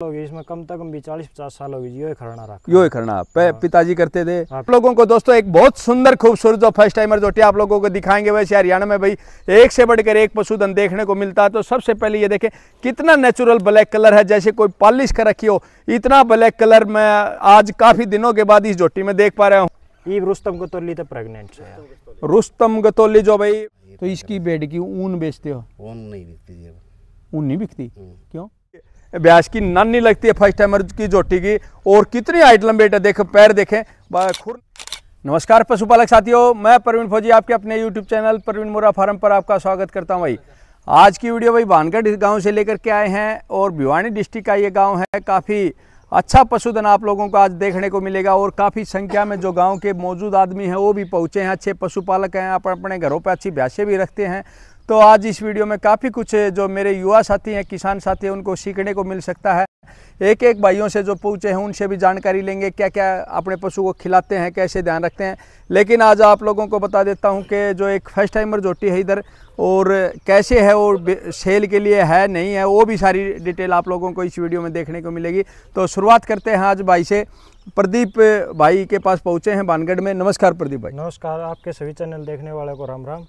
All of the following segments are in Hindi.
इसमें कम से कम भी चालीस पचास साल हो होगी यो खरना रखा यो खरना हाँ। पिताजी करते थे हाँ। आप लोगों को दोस्तों एक बहुत सुंदर खूबसूरत जो फर्स्ट टाइमर जो आप लोगों को दिखाएंगे वैसे हरियाणा में भाई एक से बढ़कर एक पशुधन देखने को मिलता है तो सबसे पहले ये देखें कितना नेचुरल ब्लैक कलर है जैसे कोई पॉलिश कर रखी हो इतना ब्लैक कलर मैं आज काफी दिनों के बाद इस जोटी में देख पा रहा हूँ रुस्तम गतोली तो प्रेगनेंट है रुस्तम गतोली जो भाई तो इसकी बेड की ऊन बेचते हो ऊन नहीं बिकती ऊन नहीं बिकती हम्म। क्यों ब्यास की नहीं लगती है फर्स्ट टाइमर की जोटी की और कितनी हाइट लंबे है पैर देखें खुर नमस्कार पशुपालक साथियों मैं प्रवीण फौजी आपके अपने यूट्यूब चैनल प्रवीण मोरा फार्म पर आपका स्वागत करता हूं भाई आज की वीडियो भाई भानगढ़ गांव से लेकर के आए हैं और भिवानी डिस्ट्रिक्ट का ये गाँव है काफ़ी अच्छा पशुधन आप लोगों को आज देखने को मिलेगा और काफ़ी संख्या में जो गांव के मौजूद आदमी हैं वो भी पहुँचे हैं अच्छे पशुपालक हैं अपने अपने घरों पर अच्छी भैंसें भी रखते हैं तो आज इस वीडियो में काफ़ी कुछ जो मेरे युवा साथी हैं किसान साथी हैं उनको सीखने को मिल सकता है एक एक भाइयों से जो पूछे हैं उनसे भी जानकारी लेंगे क्या क्या अपने पशु को खिलाते हैं कैसे ध्यान रखते हैं लेकिन आज आप लोगों को बता देता हूं कि जो एक फर्स्ट टाइमर जोटी है इधर और कैसे है और सेल के लिए है नहीं है वो भी सारी डिटेल आप लोगों को इस वीडियो में देखने को मिलेगी तो शुरुआत करते हैं आज भाई से प्रदीप भाई के पास पहुँचे हैं बानगढ़ में नमस्कार प्रदीप भाई नमस्कार आपके सभी चैनल देखने वाले को राम राम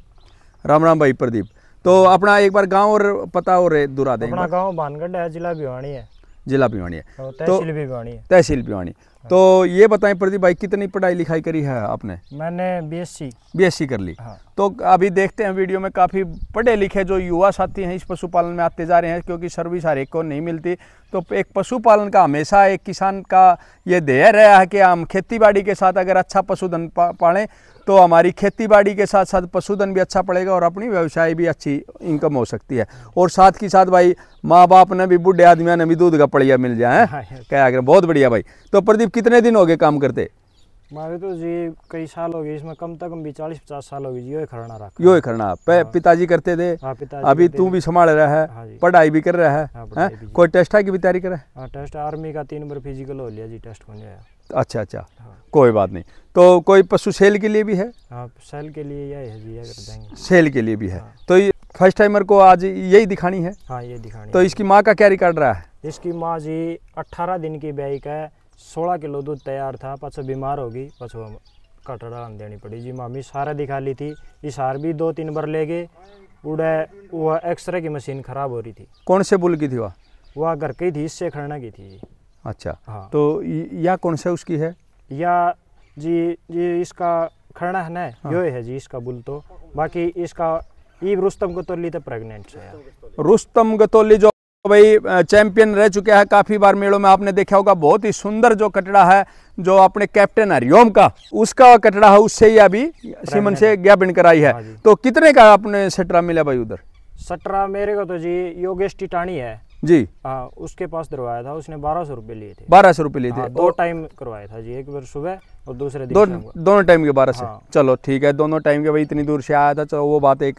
राम राम भाई प्रदीप तो अपना एक बार गांव और पता और दुरा दे अपना गांव बानगढ़ है जिला भिवानी है जिला भिवानी है हाँ, तो तहसील भिवानी है तहसील भिवानी हाँ। तो ये बताएं प्रदीप भाई कितनी पढ़ाई लिखाई करी है आपने मैंने बीएससी बीएससी कर ली हाँ। तो अभी देखते हैं वीडियो में काफ़ी पढ़े लिखे जो युवा साथी हैं इस पशुपालन में आते जा रहे हैं क्योंकि सर्विस हर एक को नहीं मिलती तो एक पशुपालन का हमेशा एक किसान का ये ध्येय रहा है कि हम खेती बाड़ी के साथ अगर अच्छा पशुधन पा, पालें तो हमारी खेती बाड़ी के साथ साथ पशुधन भी अच्छा पड़ेगा और अपनी व्यवसाय भी अच्छी इनकम हो सकती है और साथ ही साथ भाई माँ बाप ने भी बुढ़े आदमी ने भी दूध का पड़िया मिल जाए हाँ, हाँ। क्या आगे बहुत बढ़िया भाई तो प्रदीप कितने दिन हो गए काम करते मारे तो जी कई साल हो गए इसमें कम तक कम भी चालीस पचास साल हो गए यो खरना रहा यो खरना हाँ। पिताजी करते थे पिता अभी तू भी संभाल रहा है पढ़ाई भी कर रहा है, है? कोई है की भी तैयारी कर रहा है टेस्ट आर्मी का तीन बार फिजिकल हो लिया जी टेस्ट बन जाया अच्छा अच्छा कोई बात नहीं तो कोई पशु सेल के लिए भी है आप हाँ, सेल के लिए या हजिया कर देंगे सेल के लिए भी है हाँ। तो ये फर्स्ट टाइमर को आज यही दिखानी है हाँ ये दिखानी तो है। इसकी माँ का क्या रिकॉर्ड रहा है इसकी माँ जी अट्ठारह दिन की ब्याई का सोलह किलो दूध तैयार था पछ बीमार होगी पछ कटरा देनी पड़ी जी मामी सारा दिखा ली थी इस हार भी दो तीन बार ले गए उड़े वह एक्सरे की मशीन खराब हो रही थी कौन से बुल की थी वह वह घर की थी इससे खड़ना की थी अच्छा हाँ तो यह कौन से उसकी है या जी जी इसका खरना है ना हाँ। यो है जी इसका बुल तो बाकी इसका ई रुस्तम गतोली तो प्रेग्नेंट है रुस्तम गतोली जो भाई चैंपियन रह चुके हैं काफ़ी बार मेलों में आपने देखा होगा बहुत ही सुंदर जो कटड़ा है जो अपने कैप्टन हरिओम का उसका कटड़ा है उससे ही अभी सीमन से ज्ञापन कराई है हाँ तो कितने का आपने सटरा मिला भाई उधर सटरा मेरे को तो जी योगेश टिटाणी है जी आ, उसके पास दरवाया था उसने बारह सौ रूपए लिए थे बारह सौ रूपए लिए हाँ, थे दो टाइम करवाया था जी एक बार सुबह और दूसरे दिन दो, दोनों टाइम के बारह सौ हाँ। चलो ठीक है दोनों टाइम के भाई इतनी दूर से आया था चलो तो वो बात एक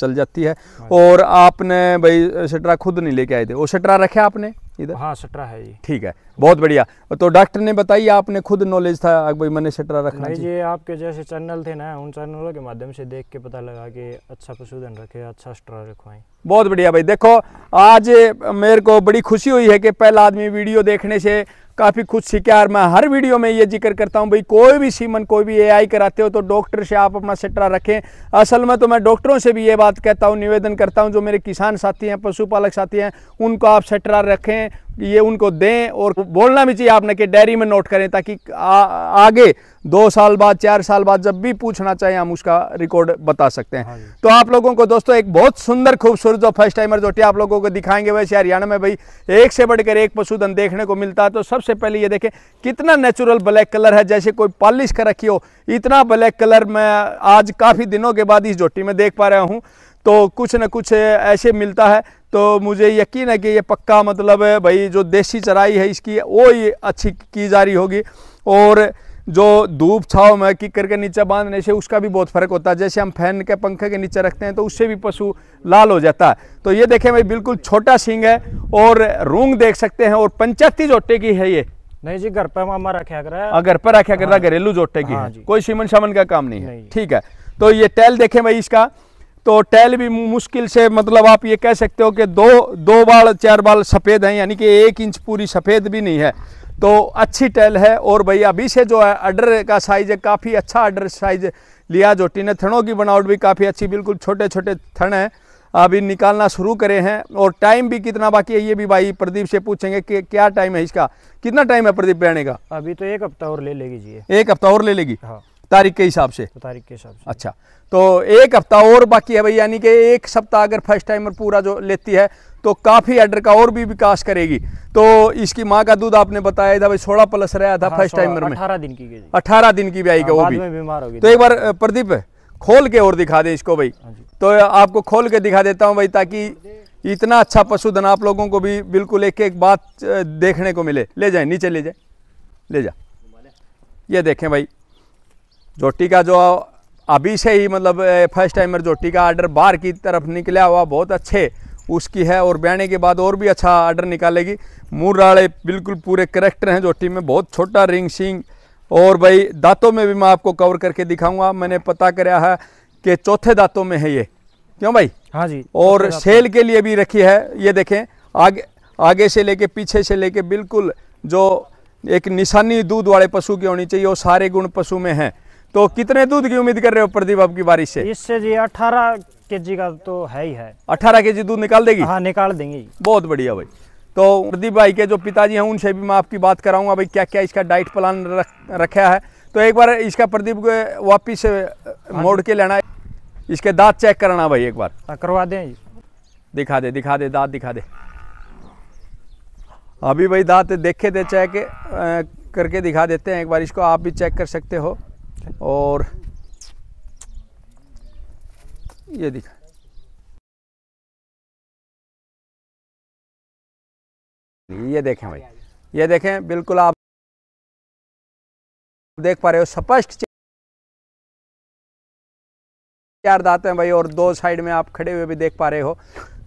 चल जाती है हाँ और आपने भाई शटरा खुद नहीं लेके आए थे वो शटरा रखे आपने इधर हाँ सटरा है ये ठीक है बहुत बढ़िया तो डॉक्टर ने बताई आपने खुद नॉलेज था भाई मैंने सटरा रखना ये आपके जैसे चैनल थे ना उन चैनलों के माध्यम से देख के पता लगा कि अच्छा पशुधन रखे अच्छा सटरा रखवाए बहुत बढ़िया भाई देखो आज मेरे को बड़ी खुशी हुई है कि पहला आदमी वीडियो देखने से काफ़ी खुद सीखे और मैं हर वीडियो में ये जिक्र करता हूँ भाई कोई भी सीमन कोई भी एआई कराते हो तो डॉक्टर से आप अपना सिट्रा रखें असल में तो मैं डॉक्टरों से भी ये बात कहता हूँ निवेदन करता हूँ जो मेरे किसान साथी हैं पशुपालक साथी हैं उनको आप सिट्रा रखें ये उनको दें और बोलना भी चाहिए आपने कि डायरी में नोट करें ताकि आ, आगे दो साल बाद चार साल बाद जब भी पूछना चाहे हम उसका रिकॉर्ड बता सकते हैं हाँ तो आप लोगों को दोस्तों एक बहुत सुंदर खूबसूरत जो फर्स्ट टाइमर जो आप लोगों को दिखाएंगे वैसे हरियाणा में भाई एक से बढ़कर एक पशुधन देखने को मिलता है तो सबसे पहले ये देखें कितना नेचुरल ब्लैक कलर है जैसे कोई पॉलिश कर रखी हो इतना ब्लैक कलर मैं आज काफ़ी दिनों के बाद इस जोटी में देख पा रहा हूँ तो कुछ ना कुछ ऐसे मिलता है तो मुझे यकीन है कि ये पक्का मतलब है भाई जो देसी चराई है इसकी वो ही अच्छी की जा रही होगी और जो धूप छाव में किकर करके नीचे बांधने से उसका भी बहुत फ़र्क होता है जैसे हम फैन के पंखे के नीचे रखते हैं तो उससे भी पशु लाल हो जाता है तो ये देखें भाई बिल्कुल छोटा सींग है और रूंग देख सकते हैं और पंचायती जोटे की है ये नहीं जी घर पर हमारा रखा कर रहा है घर पर रखा कर रहा घरेलू जोटे की हाँ है कोई सीमन शामन का काम नहीं है ठीक है तो ये टैल देखें भाई इसका तो टैल भी मुश्किल से मतलब आप ये कह सकते हो कि दो दो बाल चार बाल सफ़ेद हैं यानी कि एक इंच पूरी सफ़ेद भी नहीं है तो अच्छी टैल है और भाई अभी से जो है अडर का साइज है काफ़ी अच्छा अडर साइज लिया जो टीने थनों की बनावट भी काफ़ी अच्छी बिल्कुल छोटे छोटे थण हैं अभी निकालना शुरू करे हैं और टाइम भी कितना बाकी है ये भी भाई प्रदीप से पूछेंगे कि क्या टाइम है इसका कितना टाइम है प्रदीप बहने का अभी तो एक हफ्ता और ले लेगी जी एक हफ्ता और ले लेगी हाँ तारीख के हिसाब से तो तारीख के हिसाब से अच्छा तो एक हफ्ता और बाकी है भाई यानी कि एक सप्ताह अगर फर्स्ट टाइमर पूरा जो लेती है तो काफ़ी एडर का और भी विकास करेगी तो इसकी माँ का दूध आपने बताया था भाई सोलह प्लस रहा था फर्स्ट हाँ, टाइमर में अठारह दिन की अठारह दिन की भी आई हाँ, वो बीमार होगी तो एक बार प्रदीप खोल के और दिखा दे इसको भाई हाँ तो आपको खोल के दिखा देता हूँ भाई ताकि इतना अच्छा पशुधन आप लोगों को भी बिल्कुल एक एक बात देखने को मिले ले जाए नीचे ले जाए ले जा ये देखें भाई जोटी का जो अभी से ही मतलब फर्स्ट टाइमर जोटी का आर्डर बाहर की तरफ निकला हुआ बहुत अच्छे उसकी है और बहने के बाद और भी अच्छा आर्डर निकालेगी मुराड़े बिल्कुल पूरे करेक्टर हैं जोटी में बहुत छोटा रिंग सिंग और भाई दांतों में भी मैं आपको कवर करके दिखाऊंगा मैंने पता कराया है कि चौथे दांतों में है ये क्यों भाई हाँ जी और सेल के लिए भी रखी है ये देखें आगे आगे से लेके पीछे से लेके बिल्कुल जो एक निशानी दूध वाले पशु की होनी चाहिए वो सारे गुण पशु में हैं तो कितने दूध की उम्मीद कर रहे हो प्रदीप आपकी बारिश से इससे जी अठारह के का तो है ही है अठारह के दूध निकाल देगी हाँ निकाल देंगे बहुत बढ़िया भाई तो प्रदीप भाई के जो पिताजी हैं उनसे भी मैं आपकी बात कराऊंगा भाई क्या क्या इसका डाइट प्लान रख रखा है तो एक बार इसका प्रदीप को वापिस हाँ मोड़ के लेना है इसके दांत चेक करना भाई एक बार हाँ, करवा दें दिखा दे दिखा दे दांत दिखा दे अभी भाई दांत देखे थे चेक करके दिखा देते हैं एक बार इसको आप भी चेक कर सकते हो और ये दिखा ये देखें भाई ये देखें बिल्कुल आप देख पा रहे हो स्पष्ट चार दाते हैं भाई और दो साइड में आप खड़े हुए भी देख पा रहे हो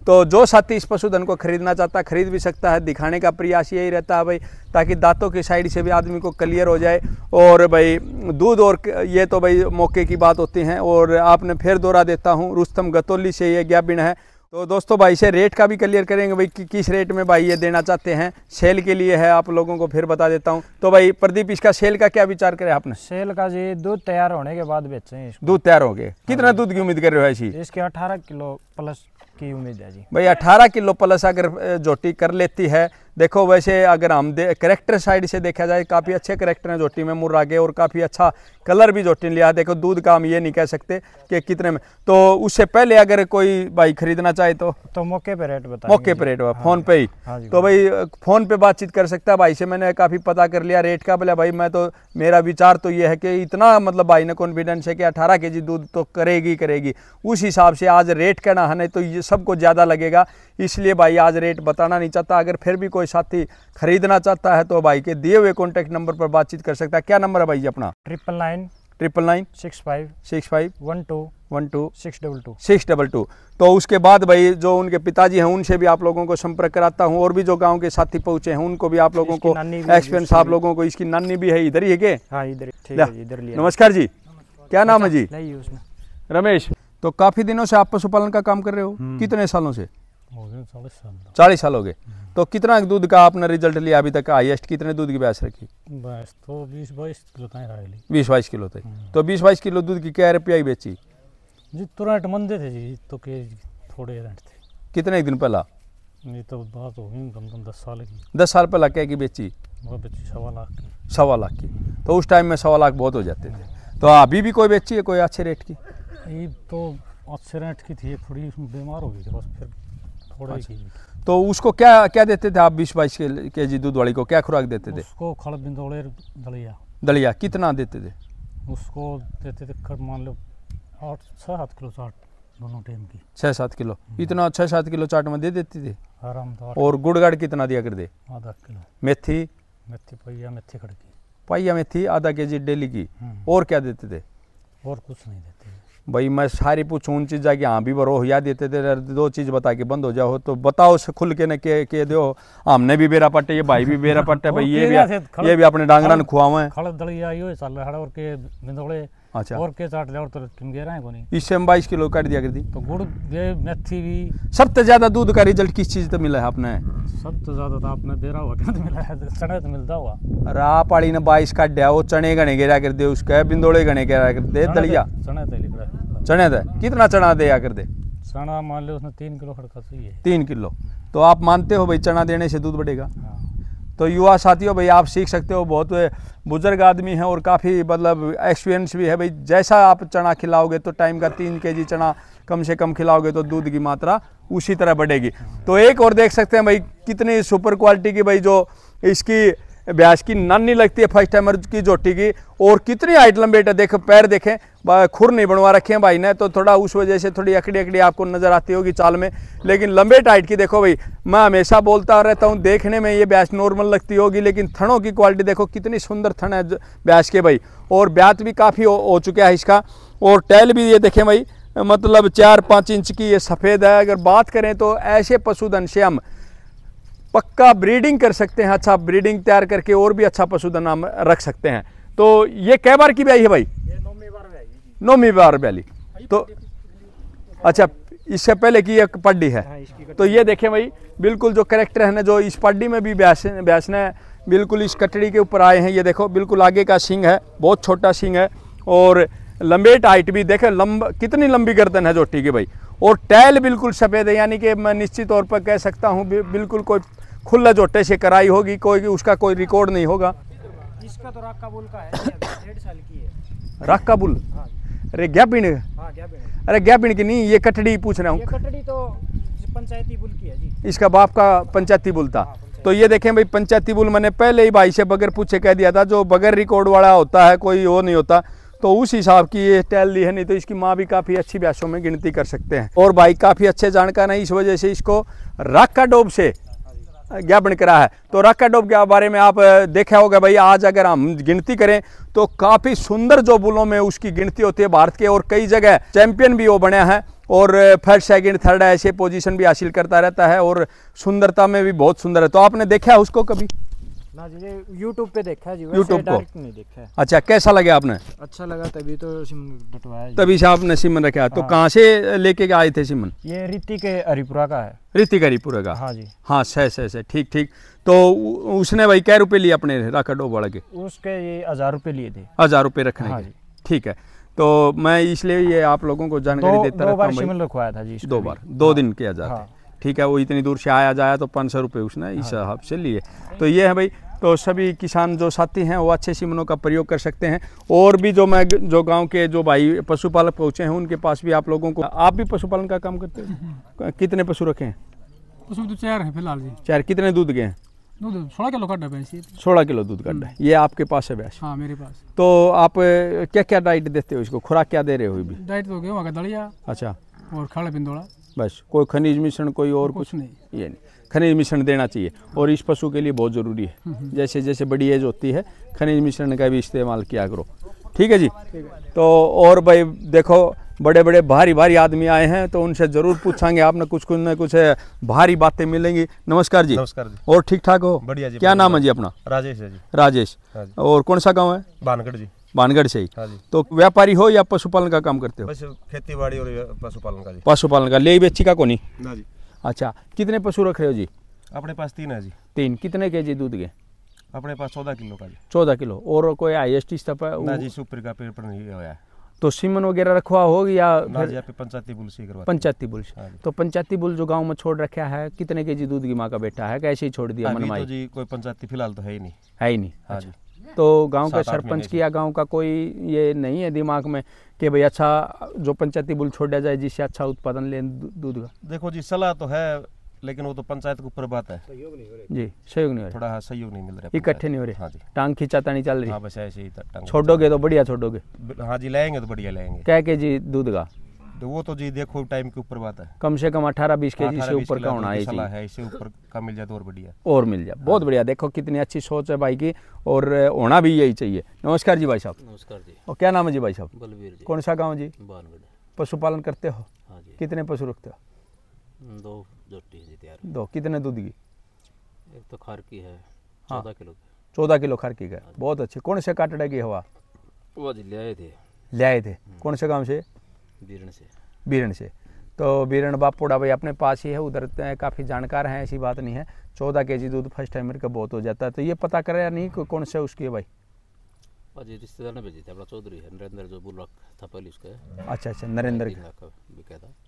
तो जो साथी इस पशुधन को खरीदना चाहता है खरीद भी सकता है दिखाने का प्रयास यही रहता है भाई ताकि दांतों की साइड से भी आदमी को क्लियर हो जाए और भाई दूध और ये तो भाई मौके की बात होती है और आपने फिर दोहरा देता हूँ रुस्तम गतोली से ये ज्ञापिन है तो दोस्तों भाई से रेट का भी क्लियर करेंगे भाई कि किस रेट में भाई ये देना चाहते हैं सेल के लिए है आप लोगों को फिर बता देता हूँ तो भाई प्रदीप इसका सेल का क्या विचार करें आपने सेल का जी दूध तैयार होने के बाद बेचे दूध तैयार हो गए कितना हाँ दूध की उम्मीद कर रहे हो ऐसी इसके अठारह किलो प्लस की उम्मीद है जी भाई 18 किलो प्लस अगर जोटी कर लेती है देखो वैसे अगर हम दे करेक्टर साइड से देखा जाए काफ़ी अच्छे करेक्टर हैं जोटी में मुर्रागे और काफ़ी अच्छा कलर भी जोटी ने लिया देखो दूध का हम ये नहीं कह सकते कि कितने में तो उससे पहले अगर कोई भाई खरीदना चाहे तो तो मौके पर रेट बता मौके पर रेट हाँ, फ़ोन पे ही हाँ तो हाँ भाई फ़ोन पे बातचीत कर सकता है भाई से मैंने काफ़ी पता कर लिया रेट का बोला भाई मैं तो मेरा विचार तो ये है कि इतना मतलब भाई ने कॉन्फिडेंस है कि अठारह के दूध तो करेगी करेगी उस हिसाब से आज रेट कहना है हाँ, तो ये सबको ज़्यादा लगेगा इसलिए भाई आज रेट बताना नहीं चाहता अगर फिर भी कोई साथी खरीदना चाहता है तो भाई के दिए हुए कॉन्टैक्ट नंबर पर बातचीत कर सकता है क्या नंबर है भाई जी अपना triple nine triple nine six five six five one two one two six double two six double two तो उसके बाद भाई जो उनके पिताजी हैं उनसे भी आप लोगों को संपर्क कराता हूं और भी जो गांव के साथी पहुंचे हैं उनको भी आप लोगों को एक्सपीरियंस आप लोगों को इसकी नानी भी है इधर ही है के हाँ इधर इधर नमस्कार जी क्या नाम है अच्छा, जी रमेश तो काफी दिनों से आप पशुपालन का काम कर रहे हो हम्म। कितने सालों से चालीस साल हो गए तो कितना दूध का आपने रिजल्ट लिया अभी तक हाइएस्ट कितने दूध की बैस रखी भैंस तो बीस बाईस किलो बीस बाईस किलो तक हम्म। तो बीस बाईस किलो दूध की क्या रुपया बेची जी तुरंत मंदे थे जी तो के थोड़े रेंट थे कितने एक दिन पहला ये तो बात हो गई कम कम दस साल की दस साल पहला क्या की बेची वो बेची सवा लाख की सवा लाख की तो उस टाइम में सवा लाख बहुत हो जाते थे तो अभी भी कोई बेची है कोई अच्छे रेट की ये तो अच्छे रेट की थी थोड़ी बीमार हो गई थी बस फिर थोड़ा अच्छा। तो उसको क्या क्या देते थे आप बीस बाईस के जी दूध वाली को क्या खुराक देते थे उसको खड़ दलिया दलिया कितना देते थे उसको देते थे मान लो आठ छः सात किलो चाट दोनों टाइम की छः सात किलो हम्म। इतना छः सात किलो चाट में दे देते थे आराम तो और गुड़गड़ कितना दिया कर दे आधा किलो मेथी मेथी पहिया मेथी खड़की पाइया मेथी आधा के जी डेली की हम्म। और क्या देते थे और कुछ नहीं देते भाई मैं सारी पूछूँ उन चीज़ जाके हाँ भी भरो या देते थे दो चीज़ बता के बंद हो जाओ तो बताओ से खुल के न के, के दो हमने भी बेरा पट्टे ये भाई भी बेरा पट्टे भाई ये भी ये भी अपने डांगरा ने खुआ हुए अच्छा और के चाट ले और तो किम गेरा है कोनी इससे हम 22 किलो काट दिया तो गुड़ दे मेथी भी सबसे ज्यादा दूध का रिजल्ट किस चीज मिला है आपने सबसे ज्यादा तो आपने हुआ क्या तो मिला है चने तो मिलता हुआ ने 22 काट दिया वो चने गने गेरा कर दे उसके बिंदोड़े गने गेरा कर दे दलिया तो- चने तो चने तो, कितना चना दे या कर दे चना मान लो उसने 3 किलो खड़का तीन 3 किलो तो आप मानते हो भाई चना देने से दूध बढ़ेगा हां तो युवा साथियों भाई आप सीख सकते हो बहुत बुजुर्ग आदमी हैं और काफ़ी मतलब एक्सपीरियंस भी है भाई जैसा आप चना खिलाओगे तो टाइम का तीन के चना कम से कम खिलाओगे तो दूध की मात्रा उसी तरह बढ़ेगी तो एक और देख सकते हैं भाई कितनी सुपर क्वालिटी की भाई जो इसकी ब्यास की नन नहीं लगती है फर्स्ट टाइमर की जोटी की और कितनी हाइट लंबे है देख पैर देखें खुर नहीं बनवा रखे हैं भाई ने तो थोड़ा उस वजह से थोड़ी अकड़ी अकड़ी आपको नज़र आती होगी चाल में लेकिन लंबे टाइट की देखो भाई मैं हमेशा बोलता रहता हूँ देखने में ये ब्याज नॉर्मल लगती होगी लेकिन थनों की क्वालिटी देखो कितनी सुंदर थन है ब्यास के भाई और ब्यात भी काफ़ी हो, हो चुका है इसका और टैल भी ये देखें भाई मतलब चार पाँच इंच की ये सफ़ेद है अगर बात करें तो ऐसे पशुधन से हम पक्का ब्रीडिंग कर सकते हैं अच्छा ब्रीडिंग तैयार करके और भी अच्छा पशुधन नाम रख सकते हैं तो ये कै बार की ब्याई है भाई नौमी बार ब्याली तो अच्छा इससे पहले की एक पड्डी है हाँ, तो ये देखें भाई बिल्कुल जो करेक्टर है ना जो इस पड्डी में भी ब्यास बैसने बिल्कुल इस कटड़ी के ऊपर आए हैं ये देखो बिल्कुल आगे का सिंग है बहुत छोटा सिंग है और लंबे टाइट भी देखे लंब कितनी लंबी गर्दन है जो ठीक की भाई और टैल बिल्कुल सफ़ेद है यानी कि मैं निश्चित तौर पर कह सकता हूँ बिल्कुल कोई खुला जोटे से कराई होगी कोई उसका कोई रिकॉर्ड नहीं होगा इसका तो का है साल की है हाँ अरे गैपिंड हाँ, अरे गैपिंड की नहीं ये कटड़ी पूछ रहा हूँ तो इसका बाप का पंचायती बुल था हाँ, तो ये देखें भाई पंचायती बुल मैंने पहले ही भाई से बगैर पूछे कह दिया था जो बगैर रिकॉर्ड वाला होता है कोई वो नहीं होता तो उस हिसाब की ये टैल ली है नहीं तो इसकी माँ भी काफ़ी अच्छी ब्यासों में गिनती कर सकते हैं और भाई काफ़ी अच्छे जानकार हैं इस वजह से इसको राका डोब से ज्ञापन करा है तो राका डोब के बारे में आप देखा होगा भाई आज अगर हम गिनती करें तो काफ़ी सुंदर जो बुलों में उसकी गिनती होती है भारत के और कई जगह चैंपियन भी वो बने हैं और फर्स्ट सेकंड थर्ड ऐसे पोजीशन भी हासिल करता रहता है और सुंदरता में भी बहुत सुंदर है तो आपने देखा है उसको कभी अच्छा कैसा लगे आपने अच्छा लगा तभी तो सिमन डटवाया तभी से आपने सिमन रखा तो हाँ। तो कहाँ से लेके आए थे सिमन ये ऋतिक हरिपुरा का है ऋतिक हरिपुरा का हाँ जी हाँ सह सह सह ठीक ठीक तो उसने भाई कै रुपए लिए अपने राका डोबाड़ा के उसके ये हजार रुपए लिए थे हजार रुपए रखने के हाँ ठीक है तो मैं इसलिए ये आप लोगों को जानकारी देता दो बार हूँ रखवाया था जी दो बार दो हाँ। दिन के जाता है हाँ। ठीक है वो इतनी दूर से आया जाया तो पाँच सौ रुपये उसने इस हिसाब से लिए तो ये है भाई तो सभी किसान जो साथी हैं वो अच्छे सीमनों का प्रयोग कर सकते हैं और भी जो मैं जो गांव के जो भाई पशुपालक पहुँचे हैं उनके पास भी आप लोगों को आप भी पशुपालन का काम करते हैं हम्म। कितने पशु रखे हैं पशु तो चार हैं फिलहाल जी चार कितने दूध गए हैं सोलह किलो का डब्बा सोलह किलो दूध का डब्बा ये आपके पास है भैंस हाँ मेरे पास तो आप क्या क्या डाइट देते हो इसको खुराक क्या दे रहे हो अभी डाइट तो गेहूँ का दलिया अच्छा और खड़ा पिंदोड़ा बस कोई खनिज मिश्रण कोई और कुछ नहीं ये नहीं खनिज मिश्रण देना चाहिए और इस पशु के लिए बहुत ज़रूरी है हम्म, हम्म। जैसे जैसे बड़ी एज होती है खनिज मिश्रण का भी इस्तेमाल किया करो ठीक है जी तो और भाई देखो बड़े बड़े भारी भारी आदमी आए हैं तो उनसे जरूर पूछेंगे आपने कुछ कुछ न कुछ भारी बातें मिलेंगी नमस्कार जी नमस्कार जी और ठीक ठाक हो बढ़िया जी क्या नाम है जी अपना राजेश है जी राजेश हाँ और कौन सा गाँव है बानगढ़ जी बानगढ़ से ही हाँ तो व्यापारी हो या पशुपालन का काम करते हो खेती बाड़ी और पशुपालन का जी पशुपालन का ले बेची का कोनी ना जी अच्छा कितने पशु रख रहे हो जी अपने पास तीन है जी तीन कितने के जी दूध के अपने पास चौदह किलो का जी चौदह किलो और कोई आई एस टी स्टाफ है सुपर का पेपर नहीं होया तो सीमन वगैरह रखवा होगी या पंचायती बुल से पंचायती बुल हाँ तो पंचायती बुल जो गांव में छोड़ रखा है कितने के जी दूध की माँ का बेटा है कैसे ही छोड़ दिया तो मनमाई तो जी कोई पंचायती फिलहाल तो है ही नहीं है ही नहीं हाँ अच्छा। तो गांव का सरपंच किया गांव का कोई ये नहीं है दिमाग में कि भाई अच्छा जो पंचायती बुल छोड़ा जाए जिससे अच्छा उत्पादन ले दूध का देखो जी सलाह तो है लेकिन वो तो पंचायत को प्रभात है जी सहयोग नहीं हो रहा थोड़ा हाँ, सहयोग नहीं मिल रहा इकट्ठे नहीं हो रहे टांग हाँ जी टांग चल रही है हाँ, छोड़ोगे तो बढ़िया छोड़ोगे हाँ जी लाएंगे तो बढ़िया लाएंगे क्या के जी दूध का तो वो तो जी देखो टाइम के ऊपर बात है कम से कम अठारह बीस के जी से ऊपर का होना चाहिए है इससे ऊपर का मिल जाए तो और बढ़िया और मिल जाए बहुत बढ़िया देखो कितनी अच्छी सोच है भाई की और होना भी यही चाहिए नमस्कार जी भाई साहब नमस्कार जी और क्या नाम है जी भाई साहब बलबीर जी कौन सा गाँव जी पशुपालन करते हो हाँ कितने पशु रखते हो दो दो कितने दूध की एक तो खार की है हाँ। चौदह किलो चौदह किलो खार की का हाँ बहुत अच्छी कौन से काटड़े की हवा वो जी ले आए थे ले आए थे हम्म। कौन से गाँव से बीरण से बीरण से तो बीरण बापोड़ा भाई अपने पास ही है उधर तो काफ़ी जानकार हैं ऐसी बात नहीं है चौदह के जी दूध फर्स्ट टाइम का बहुत हो जाता है तो ये पता करे या नहीं कौन से उसकी है भाई जी रिश्तेदार ने भेजी थे अपना चौधरी है नरेंद्र जो बुलक था पहले उसका अच्छा अच्छा नरेंद्र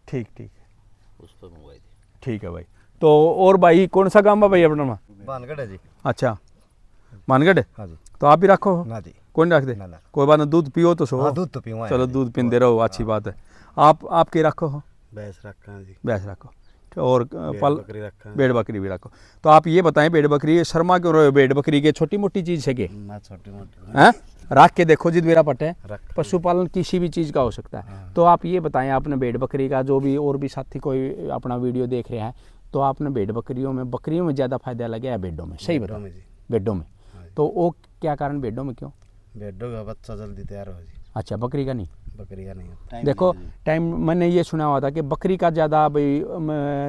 ठीक ठीक उस पर मंगवाई थी ठीक है भाई तो और भाई कौन सा काम है भाई अपना मानगढ़ है जी अच्छा मानगढ़ हाँ जी तो आप भी रखो हाँ जी कौन रख दे कोई बात ना दूध पियो तो सो हाँ, दूध तो पीवा चलो दूध पीते रहो अच्छी बात है आप आपके रखो हो भैंस रखा जी भैंस रखो और पल बकरी रखा बेड़ बकरी भी रखो तो आप ये बताएं बेड़ बकरी शर्मा क्यों रहे हो बेड़ बकरी के छोटी मोटी चीज़ है के हाँ? रख के देखो जी मेरा पट है पशुपालन किसी भी चीज़ का हो सकता है हाँ। तो आप ये बताएं आपने बेड़ बकरी का जो भी और भी साथी कोई अपना वीडियो देख रहे हैं तो आपने भेड़ बकरियों में बकरियों में ज़्यादा फायदा लगे या बेडों में सही बताओ बेडों में हाँ तो वो क्या कारण बेडो में क्यों भेड़ों का बच्चा जल्दी तैयार हो जी अच्छा बकरी का नहीं बकरी का नहीं टाइम देखो टाइम मैंने ये सुना हुआ था कि बकरी का ज़्यादा भाई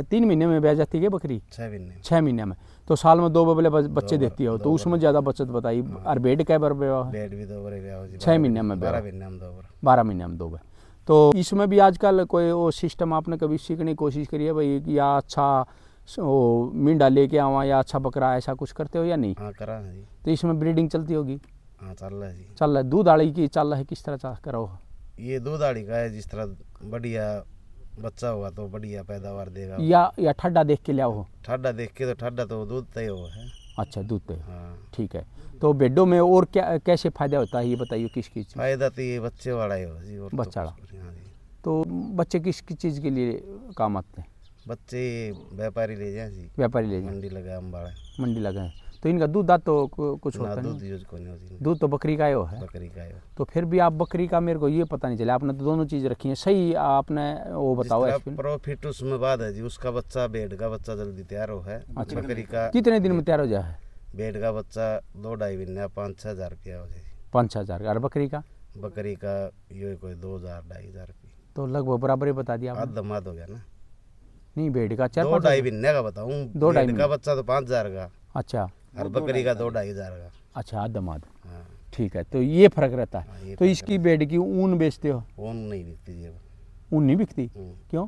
तीन महीने में बह जाती है बकरी छह महीने छह महीने में तो साल में दो बबले बच्चे देती हो तो उसमें ज़्यादा बचत बताई और बेड का बार बेड भी दो महीने में बारह महीने में दो बारह महीने में दो तो इसमें भी आजकल कोई वो सिस्टम आपने कभी सीखने की कोशिश करी है भाई या अच्छा वो मींडा लेके आवा या अच्छा बकरा ऐसा कुछ करते हो या नहीं करा तो इसमें ब्रीडिंग चलती होगी हाँ चल रहा है दूध आड़ी की चल रहा है किस तरह करो ये दूध आड़ी का है जिस तरह बढ़िया बच्चा होगा तो बढ़िया पैदावार देगा या या ठड्डा देख के लिया ठड्डा देख के तो ठड्डा तो दूध तय हो है अच्छा दूध तय हाँ। ठीक है तो बेडो में और क्या कैसे फायदा होता है ये बताइए किस किस फायदा तो ये बच्चे वाला ही तो बच्चा हाँ तो बच्चे किस किस चीज़ के लिए काम आते हैं बच्चे व्यापारी ले जाए जी व्यापारी ले जाए मंडी लगा मंडी लगा तो इनका दूध दाँत तो कुछ होता नहीं दूध तो बकरी का है बकरी का ही तो फिर भी आप बकरी का मेरे को ये पता नहीं चला आपने तो दोनों चीज़ रखी है सही आपने वो बताओ प्रॉफिट उसमें बाद है जी उसका बच्चा बेड का बच्चा जल्दी तैयार हो है अच्छा बकरी का कितने दिन में तैयार हो जाए बेड का बच्चा दो ढाई महीने पाँच छह हज़ार रुपया हो जाए पाँच छह हज़ार और बकरी का बकरी का ये कोई दो हज़ार ढाई हज़ार तो लगभग बराबर ही बता दिया आप दमाद हो गया ना नहीं बेड का चार दो ढाई महीने का बताऊँ दो ढाई का बच्चा तो पाँच हज़ार का अच्छा और बकरी का दो ढाई हज़ार का अच्छा आधा माध हाँ। ठीक है तो ये फर्क रहता है हाँ, तो इसकी बेड की ऊन बेचते हो ऊन नहीं बिकती ऊन नहीं बिकती हाँ। क्यों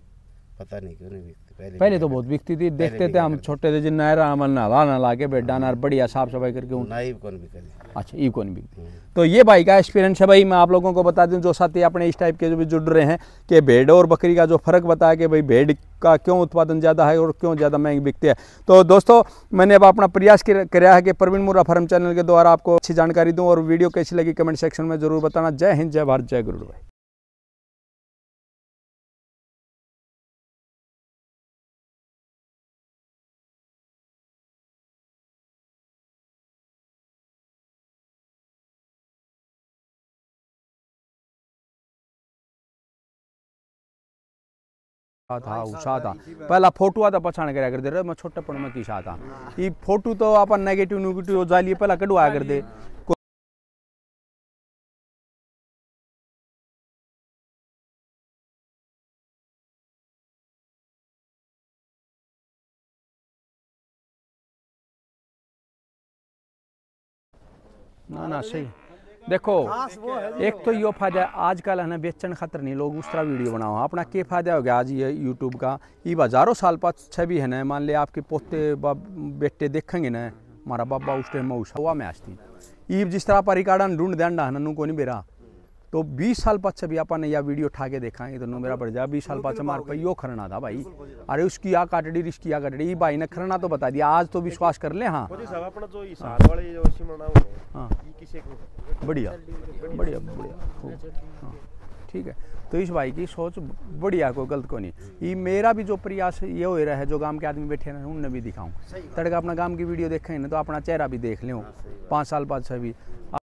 पता नहीं क्यों नहीं बिकती पहले, पहले तो बहुत बिकती थी देखते थे हम छोटे थे जिन नहरा अमल नहला नहला के बेड डाना बढ़िया साफ सफाई करके ऊन नाइब कौन बिकेगी अच्छा इकोनॉमिक तो ये भाई का एक्सपीरियंस है भाई मैं आप लोगों को बता दूं जो साथी अपने इस टाइप के जो भी जुड़ रहे हैं कि भेड़ और बकरी का जो फ़र्क बताया कि भाई भेड़ का क्यों उत्पादन ज़्यादा है और क्यों ज़्यादा महंगी बिकती है तो दोस्तों मैंने अब अपना प्रयास किया है कि प्रवीण मुरा फार्म चैनल के द्वारा आपको अच्छी जानकारी दूँ और वीडियो कैसी लगी कमेंट सेक्शन में जरूर बताना जय हिंद जय भारत जय गुरु भाई था हाँ, उषा हाँ, था हाँ, पहला फोटो था पछाण कराया करते रहे मैं छोटेपण में किसा था ये फोटो तो अपन नेगेटिव नेगेटिव जाली पहला कर दे ना ना सही देखो एक तो यो फायदा आज कल है ना बेचन खातर नहीं लोग उस तरह वीडियो बनाओ अपना के फायदा हो गया आज ये यूट्यूब का ये हजारों साल पास छवि है ना मान ले आपके पोते बेटे देखेंगे ना मारा बाबा उस टाइम में हुआ में आज थी ये जिस तरह पर रिकॉर्डन ढूंढ देना है ना को नहीं बेरा तो 20 साल पाछे भी आपने यह वीडियो उठा के देखा है तो मेरा बढ़ जा बीस साल पाछे मार पर यो खरना था भाई अरे उसकी आ काटड़ी रिश्की आ काटड़ी भाई ने खरना तो बता दिया आज तो विश्वास कर ले हाँ, हाँ।, हाँ। बढ़िया बढ़िया बढ़िया अच्छा, हाँ, ठीक है तो इस भाई की सोच बढ़िया को गलत को नहीं ये मेरा भी जो प्रयास ये हो रहा है जो गांव के आदमी बैठे हैं उनने भी दिखाऊं तड़का अपना गांव की वीडियो देखें ना तो अपना चेहरा भी देख लें पाँच साल बाद भी